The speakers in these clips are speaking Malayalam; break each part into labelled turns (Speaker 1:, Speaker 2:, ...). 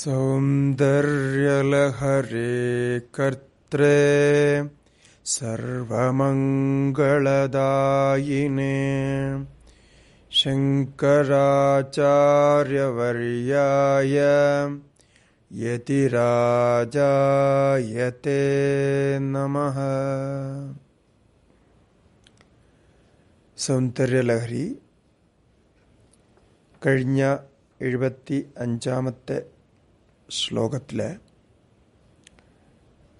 Speaker 1: സൗന്ദര്യലഹരേ കർത്രേ സർവമംഗളദായിനേ ശങ്കരാചാര്യവർയായ യതിരാജായത്തെ നമ സൗന്ദര്യലഹരി കഴിഞ്ഞ എഴുപത്തി അഞ്ചാമത്തെ ശ്ലോകത്തില്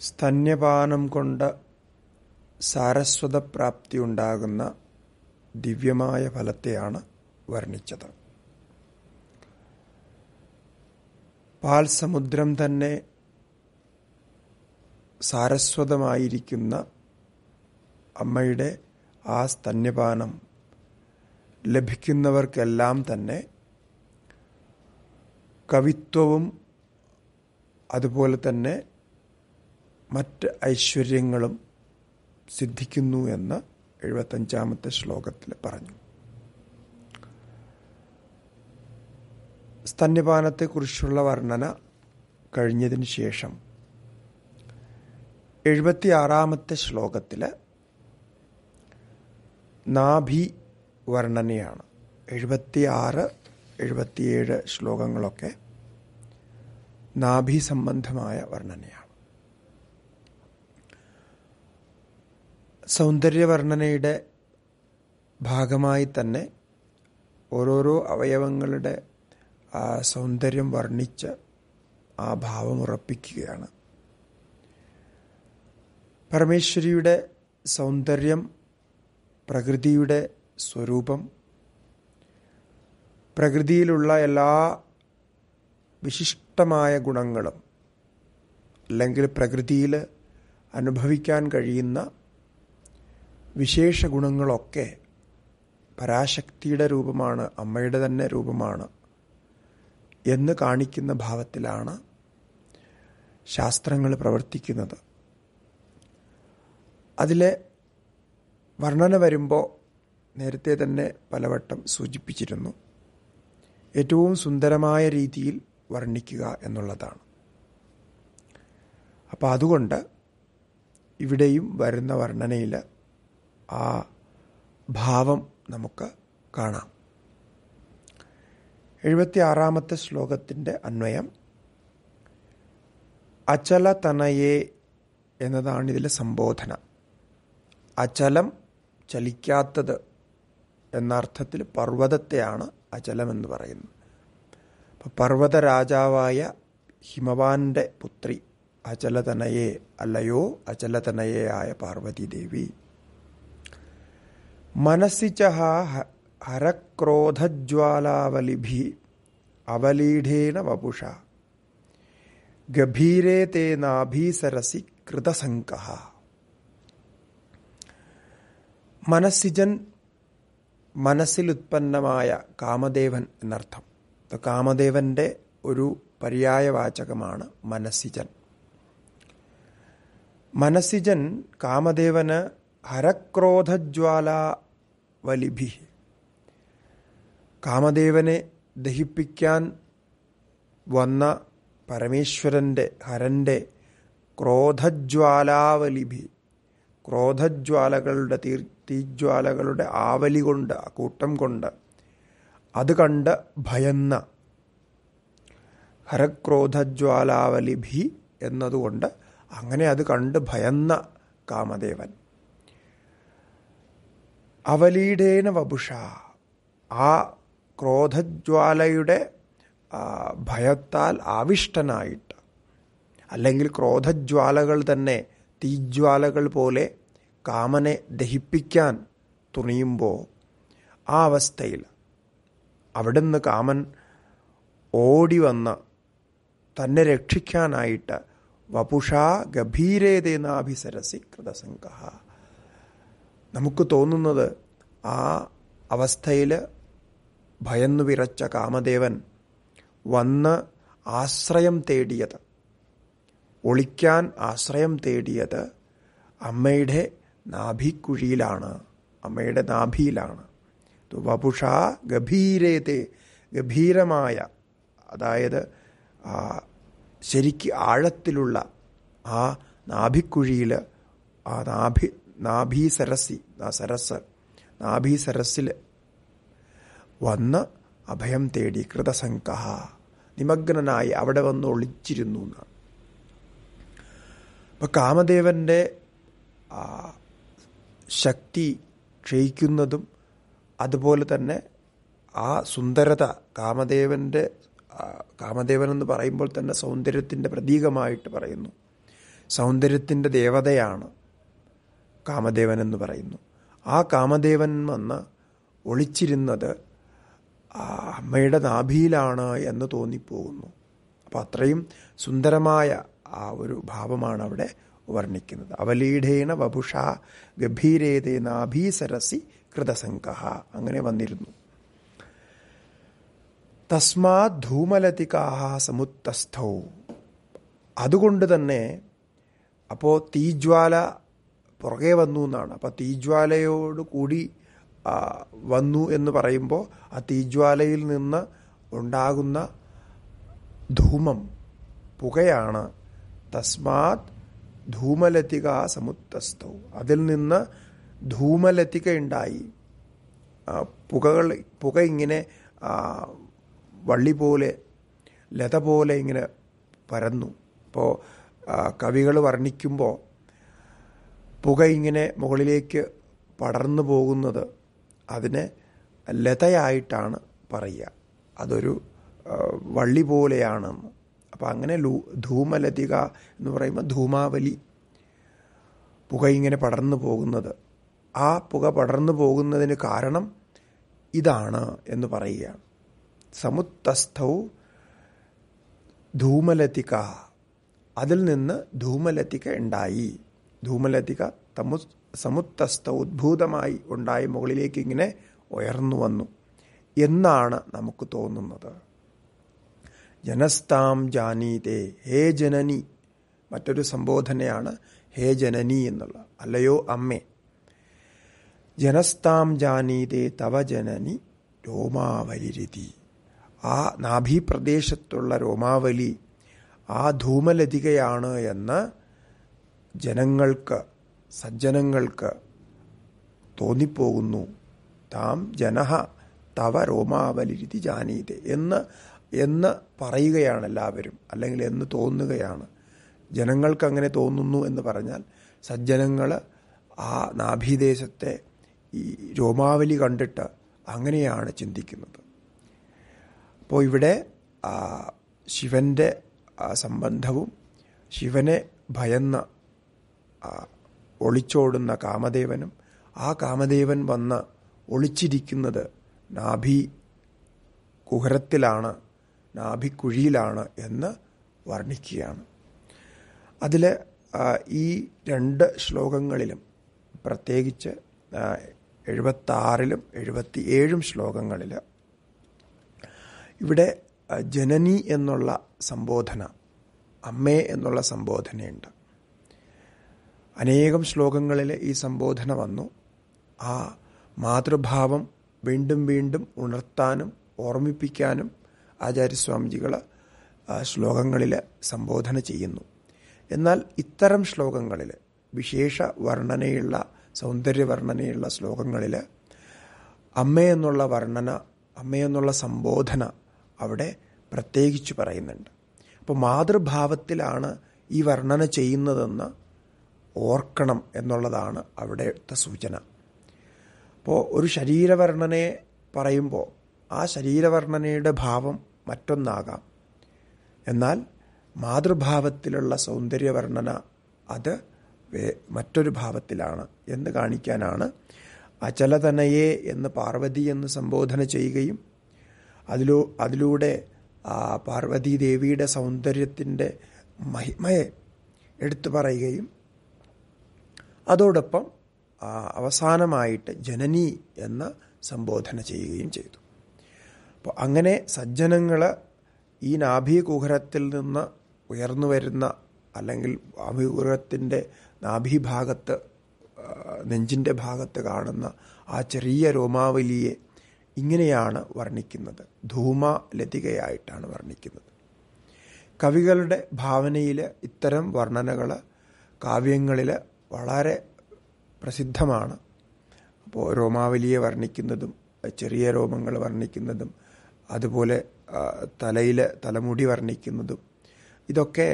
Speaker 1: സ്തന്യപാനം കൊണ്ട് സാരസ്വതപ്രാപ്തി ഉണ്ടാകുന്ന ദിവ്യമായ ഫലത്തെയാണ് വർണ്ണിച്ചത് പാൽസമുദ്രം തന്നെ സാരസ്വതമായിരിക്കുന്ന അമ്മയുടെ ആ സ്തന്യപാനം ലഭിക്കുന്നവർക്കെല്ലാം തന്നെ കവിത്വവും അതുപോലെ തന്നെ മറ്റ് ഐശ്വര്യങ്ങളും സിദ്ധിക്കുന്നു എന്ന് എഴുപത്തഞ്ചാമത്തെ ശ്ലോകത്തിൽ പറഞ്ഞു സ്തന്യപാനത്തെക്കുറിച്ചുള്ള വർണ്ണന കഴിഞ്ഞതിന് ശേഷം എഴുപത്തിയാറാമത്തെ ശ്ലോകത്തിൽ നാഭി വർണ്ണനയാണ് എഴുപത്തിയാറ് എഴുപത്തിയേഴ് ശ്ലോകങ്ങളൊക്കെ നാഭി സംബന്ധമായ വർണ്ണനയാണ് സൗന്ദര്യവർണ്ണനയുടെ ഭാഗമായി തന്നെ ഓരോരോ അവയവങ്ങളുടെ ആ സൗന്ദര്യം വർണ്ണിച്ച് ആ ഭാവം ഉറപ്പിക്കുകയാണ് പരമേശ്വരിയുടെ സൗന്ദര്യം പ്രകൃതിയുടെ സ്വരൂപം പ്രകൃതിയിലുള്ള എല്ലാ വിശിഷ്ട സ്പഷ്ടമായ ഗുണങ്ങളും അല്ലെങ്കിൽ പ്രകൃതിയിൽ അനുഭവിക്കാൻ കഴിയുന്ന വിശേഷ ഗുണങ്ങളൊക്കെ പരാശക്തിയുടെ രൂപമാണ് അമ്മയുടെ തന്നെ രൂപമാണ് എന്ന് കാണിക്കുന്ന ഭാവത്തിലാണ് ശാസ്ത്രങ്ങൾ പ്രവർത്തിക്കുന്നത് അതിലെ വർണ്ണന വരുമ്പോൾ നേരത്തെ തന്നെ പലവട്ടം സൂചിപ്പിച്ചിരുന്നു ഏറ്റവും സുന്ദരമായ രീതിയിൽ വർണ്ണിക്കുക എന്നുള്ളതാണ് അപ്പോൾ അതുകൊണ്ട് ഇവിടെയും വരുന്ന വർണ്ണനയിൽ ആ ഭാവം നമുക്ക് കാണാം എഴുപത്തി ആറാമത്തെ ശ്ലോകത്തിൻ്റെ അന്വയം അചലതനയേ എന്നതാണ് ഇതിലെ സംബോധന അചലം ചലിക്കാത്തത് എന്ന അർത്ഥത്തിൽ പർവ്വതത്തെയാണ് അചലം എന്ന് പറയുന്നത് പർവ്വതരാജാവായ ഹിമവാന്റെ പുത്രി അചലതനയെ അല്ലയോ അചലതനയായ പാർവതീദേവി മനസ്സിച്ച ഹരക്രോധജ്വാലാവലിഭി അവലീഢേന വപുഷ ഗഭീരേ തേ നാഭീസരസി कृतसंक മനസ്സിജൻ മനസ്സിൽ ഉത്പന്നമായ കാമദേവൻ എന്നർത്ഥം കാമദേവന്റെ ഒരു പര്യായവാചകമാണ് മനസ്സിജൻ മനസ്സിജൻ കാമദേവന് ഹരക്രോധജ്വാല വലിഭി കാമദേവനെ ദഹിപ്പിക്കാൻ വന്ന പരമേശ്വരൻ്റെ ഹരൻ്റെ ക്രോധജ്വാലാവലിഭി ക്രോധജ്വാലകളുടെ തീ തീജ്വാലകളുടെ ആവലി കൊണ്ട് കൂട്ടം കൊണ്ട് അത് കണ്ട് ഭയന്ന ഹരക്രോധജ്വാലാവലിഭി എന്നതുകൊണ്ട് അങ്ങനെ അത് കണ്ട് ഭയന്ന കാമദേവൻ അവലീഡേന വപുഷ ആ ക്രോധജ്വാലയുടെ ഭയത്താൽ ആവിഷ്ടനായിട്ട് അല്ലെങ്കിൽ ക്രോധജ്വാലകൾ തന്നെ തീജ്വാലകൾ പോലെ കാമനെ ദഹിപ്പിക്കാൻ തുണിയുമ്പോൾ ആ അവസ്ഥയിൽ അവിടുന്ന് കാമൻ ഓടി വന്ന് തന്നെ രക്ഷിക്കാനായിട്ട് വപുഷാ ഗഭീരേതേനാഭിസരസി കൃതസംഗഹ നമുക്ക് തോന്നുന്നത് ആ അവസ്ഥയിൽ ഭയന്നു വിറച്ച കാമദേവൻ വന്ന് ആശ്രയം തേടിയത് ഒളിക്കാൻ ആശ്രയം തേടിയത് അമ്മയുടെ നാഭിക്കുഴിയിലാണ് അമ്മയുടെ നാഭിയിലാണ് വപുഷ ഗഭീരേത്തെ ഗഭീരമായ അതായത് ആ ശരിക്ക് ആഴത്തിലുള്ള ആ നാഭിക്കുഴിയിൽ ആ നാഭി നാഭി സരസി ആ സരസ് നാഭി സരസ്സിൽ വന്ന് അഭയം തേടി കൃതസംഘ നിമഗ്നനായി അവിടെ വന്ന് ഒളിച്ചിരുന്നു എന്നാണ് അപ്പം കാമദേവൻ്റെ ശക്തി ക്ഷയിക്കുന്നതും അതുപോലെ തന്നെ ആ സുന്ദരത കാമദേവൻ്റെ കാമദേവൻ എന്ന് പറയുമ്പോൾ തന്നെ സൗന്ദര്യത്തിൻ്റെ പ്രതീകമായിട്ട് പറയുന്നു സൗന്ദര്യത്തിൻ്റെ ദേവതയാണ് കാമദേവൻ എന്ന് പറയുന്നു ആ കാമദേവൻ വന്ന് ഒളിച്ചിരുന്നത് അമ്മയുടെ നാഭിയിലാണ് എന്ന് തോന്നിപ്പോകുന്നു അപ്പോൾ അത്രയും സുന്ദരമായ ആ ഒരു ഭാവമാണ് അവിടെ വർണ്ണിക്കുന്നത് അവലീഢേണ വപുഷ ഗംഭീരേതേ നാഭീസരസി കൃതസംഗഹ അങ്ങനെ വന്നിരുന്നു തസ്മാ ധൂമലതികാഹ സമുത്തസ്ഥൗ അതുകൊണ്ട് തന്നെ അപ്പോൾ തീജ്വാല പുറകെ വന്നു എന്നാണ് അപ്പോൾ തീജ്വാലയോട് കൂടി വന്നു എന്ന് പറയുമ്പോൾ ആ തീജ്വാലയിൽ നിന്ന് ഉണ്ടാകുന്ന ധൂമം പുകയാണ് തസ്മാത് ധൂമലതിക സമുത്തസ്ഥവും അതിൽ നിന്ന് ധൂമലതിക ഉണ്ടായി പുകകൾ പുക ഇങ്ങനെ വള്ളി പോലെ ലത പോലെ ഇങ്ങനെ പരന്നു അപ്പോൾ കവികൾ വർണ്ണിക്കുമ്പോൾ പുക ഇങ്ങനെ മുകളിലേക്ക് പടർന്നു പോകുന്നത് അതിനെ ലതയായിട്ടാണ് പറയുക അതൊരു വള്ളി പോലെയാണെന്ന് അപ്പോൾ അങ്ങനെ ലൂ ധൂമലതിക എന്ന് പറയുമ്പോൾ ധൂമാവലി പുക ഇങ്ങനെ പടർന്നു പോകുന്നത് ആ പുക പടർന്നു പോകുന്നതിന് കാരണം ഇതാണ് എന്ന് പറയുകയാണ് സമുത്തസ്ഥൗ ധൂമലതിക അതിൽ നിന്ന് ധൂമലതിക ഉണ്ടായി ധൂമലതിക തമു സമുത്തസ്ഥ ഉദ്ഭൂതമായി ഉണ്ടായി മുകളിലേക്ക് ഇങ്ങനെ ഉയർന്നു വന്നു എന്നാണ് നമുക്ക് തോന്നുന്നത് ജനസ്താം ജാനീതേ ഹേ ജനനി മറ്റൊരു സംബോധനയാണ് ഹേ ജനനി എന്നുള്ള അല്ലയോ അമ്മേ ജനസ്താം ജാനീതേ തവ ജനനി രോമാവലിരതി ആ നാഭീപ്രദേശത്തുള്ള രോമാവലി ആ ധൂമലതികയാണ് എന്ന് ജനങ്ങൾക്ക് സജ്ജനങ്ങൾക്ക് തോന്നിപ്പോകുന്നു താം ജനഹ തവ രോമാവലിരുതി ജാനീതെ എന്ന് എന്ന് പറയുകയാണ് എല്ലാവരും അല്ലെങ്കിൽ എന്ന് തോന്നുകയാണ് ജനങ്ങൾക്ക് അങ്ങനെ തോന്നുന്നു എന്ന് പറഞ്ഞാൽ സജ്ജനങ്ങൾ ആ നാഭീദേശത്തെ ഈ രോമാവലി കണ്ടിട്ട് അങ്ങനെയാണ് ചിന്തിക്കുന്നത് അപ്പോൾ ഇവിടെ ശിവൻ്റെ സംബന്ധവും ശിവനെ ഭയന്ന് ഒളിച്ചോടുന്ന കാമദേവനും ആ കാമദേവൻ വന്ന് ഒളിച്ചിരിക്കുന്നത് നാഭി കുഹരത്തിലാണ് നാഭിക്കുഴിയിലാണ് എന്ന് വർണ്ണിക്കുകയാണ് അതിൽ ഈ രണ്ട് ശ്ലോകങ്ങളിലും പ്രത്യേകിച്ച് ആറിലും എഴുപത്തി ഏഴും ശ്ലോകങ്ങളിൽ ഇവിടെ ജനനി എന്നുള്ള സംബോധന അമ്മേ എന്നുള്ള സംബോധനയുണ്ട് അനേകം ശ്ലോകങ്ങളിൽ ഈ സംബോധന വന്നു ആ മാതൃഭാവം വീണ്ടും വീണ്ടും ഉണർത്താനും ഓർമ്മിപ്പിക്കാനും ആചാര്യസ്വാമിജികൾ ശ്ലോകങ്ങളിൽ സംബോധന ചെയ്യുന്നു എന്നാൽ ഇത്തരം ശ്ലോകങ്ങളിൽ വിശേഷ വർണ്ണനയുള്ള സൗന്ദര്യവർണ്ണനയുള്ള ശ്ലോകങ്ങളിൽ അമ്മയെന്നുള്ള വർണ്ണന അമ്മയെന്നുള്ള സംബോധന അവിടെ പ്രത്യേകിച്ച് പറയുന്നുണ്ട് അപ്പോൾ മാതൃഭാവത്തിലാണ് ഈ വർണ്ണന ചെയ്യുന്നതെന്ന് ഓർക്കണം എന്നുള്ളതാണ് അവിടുത്തെ സൂചന അപ്പോൾ ഒരു ശരീരവർണ്ണനയെ പറയുമ്പോൾ ആ ശരീരവർണ്ണനയുടെ ഭാവം മറ്റൊന്നാകാം എന്നാൽ മാതൃഭാവത്തിലുള്ള സൗന്ദര്യവർണ്ണന അത് മറ്റൊരു ഭാവത്തിലാണ് എന്ന് കാണിക്കാനാണ് അചലതനയെ എന്ന് പാർവതി എന്ന് സംബോധന ചെയ്യുകയും അതിലൂ അതിലൂടെ ആ പാർവതി ദേവിയുടെ സൗന്ദര്യത്തിൻ്റെ മഹിമയെ എടുത്തു പറയുകയും അതോടൊപ്പം അവസാനമായിട്ട് ജനനി എന്ന സംബോധന ചെയ്യുകയും ചെയ്തു അപ്പോൾ അങ്ങനെ സജ്ജനങ്ങൾ ഈ നാഭീകുഹരത്തിൽ നിന്ന് ഉയർന്നു വരുന്ന അല്ലെങ്കിൽ അഭികുഹരത്തിൻ്റെ നാഭീഭാഗത്ത് നെഞ്ചിൻ്റെ ഭാഗത്ത് കാണുന്ന ആ ചെറിയ രോമാവലിയെ ഇങ്ങനെയാണ് വർണ്ണിക്കുന്നത് ധൂമ ലതികയായിട്ടാണ് വർണ്ണിക്കുന്നത് കവികളുടെ ഭാവനയിൽ ഇത്തരം വർണ്ണനകൾ കാവ്യങ്ങളിൽ വളരെ പ്രസിദ്ധമാണ് അപ്പോൾ രോമാവലിയെ വർണ്ണിക്കുന്നതും ചെറിയ രോമങ്ങൾ വർണ്ണിക്കുന്നതും അതുപോലെ തലയിൽ തലമുടി വർണ്ണിക്കുന്നതും ഇതൊക്കെ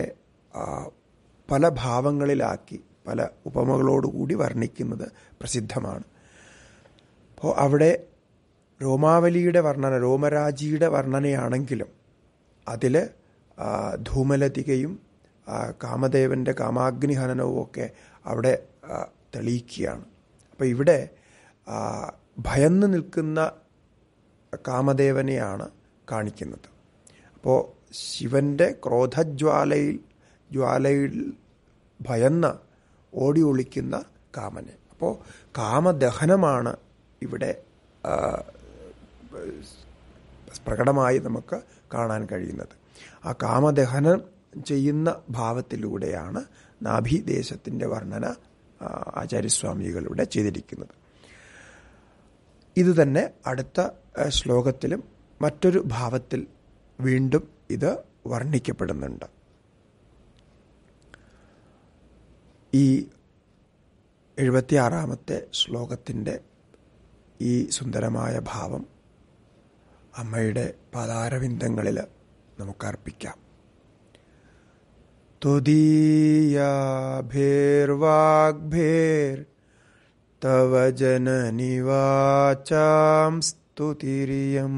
Speaker 1: പല ഭാവങ്ങളിലാക്കി പല ഉപമകളോടുകൂടി വർണ്ണിക്കുന്നത് പ്രസിദ്ധമാണ് അപ്പോൾ അവിടെ രോമാവലിയുടെ വർണ്ണന രോമരാജിയുടെ വർണ്ണനയാണെങ്കിലും അതിൽ ധൂമലതികയും കാമദേവൻ്റെ കാമാഗ്നിഹനനവും ഒക്കെ അവിടെ തെളിയിക്കുകയാണ് അപ്പോൾ ഇവിടെ ഭയന്ന് നിൽക്കുന്ന കാമദേവനെയാണ് കാണിക്കുന്നത് അപ്പോൾ ശിവൻ്റെ ക്രോധജ്വാലയിൽ ജ്വാലയിൽ ഭയന്ന ഓടി ഒളിക്കുന്ന കാമന് അപ്പോൾ കാമദഹനമാണ് ഇവിടെ പ്രകടമായി നമുക്ക് കാണാൻ കഴിയുന്നത് ആ കാമദഹനം ചെയ്യുന്ന ഭാവത്തിലൂടെയാണ് നാഭിദേശത്തിൻ്റെ വർണ്ണന ആചാര്യസ്വാമികളുടെ ചെയ്തിരിക്കുന്നത് ഇതുതന്നെ അടുത്ത ശ്ലോകത്തിലും മറ്റൊരു ഭാവത്തിൽ വീണ്ടും ഇത് വർണ്ണിക്കപ്പെടുന്നുണ്ട് ഈ എഴുപത്തിയാറാമത്തെ ശ്ലോകത്തിൻ്റെ ഈ സുന്ദരമായ ഭാവം അമ്മയുടെ പാതാരവിന്ദങ്ങളിൽ നമുക്കർപ്പിക്കാം തുദീയാഭേർവാഗ്ഭേർ തവ ജനനിവാചാം സ്തുതിരിയം